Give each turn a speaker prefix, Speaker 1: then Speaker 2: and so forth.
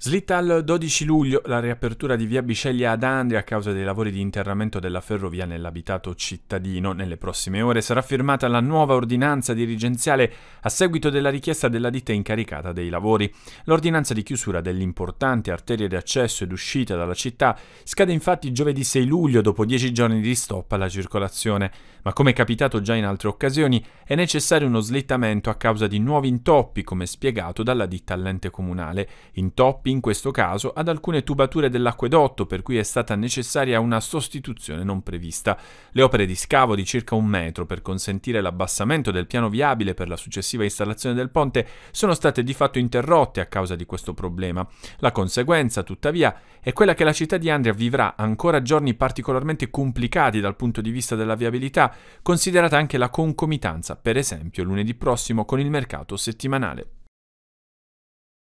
Speaker 1: Slitta al 12 luglio la riapertura di via Biceglia ad Andria a causa dei lavori di interramento della ferrovia nell'abitato cittadino. Nelle prossime ore sarà firmata la nuova ordinanza dirigenziale a seguito della richiesta della ditta incaricata dei lavori. L'ordinanza di chiusura dell'importante arteria di accesso ed uscita dalla città scade infatti giovedì 6 luglio dopo 10 giorni di stop alla circolazione, ma come capitato già in altre occasioni è necessario uno slittamento a causa di nuovi intoppi come spiegato dalla ditta all'ente comunale. Intoppi in questo caso, ad alcune tubature dell'acquedotto per cui è stata necessaria una sostituzione non prevista. Le opere di scavo di circa un metro per consentire l'abbassamento del piano viabile per la successiva installazione del ponte sono state di fatto interrotte a causa di questo problema. La conseguenza, tuttavia, è quella che la città di Andria vivrà ancora giorni particolarmente complicati dal punto di vista della viabilità, considerata anche la concomitanza, per esempio lunedì prossimo con il mercato settimanale.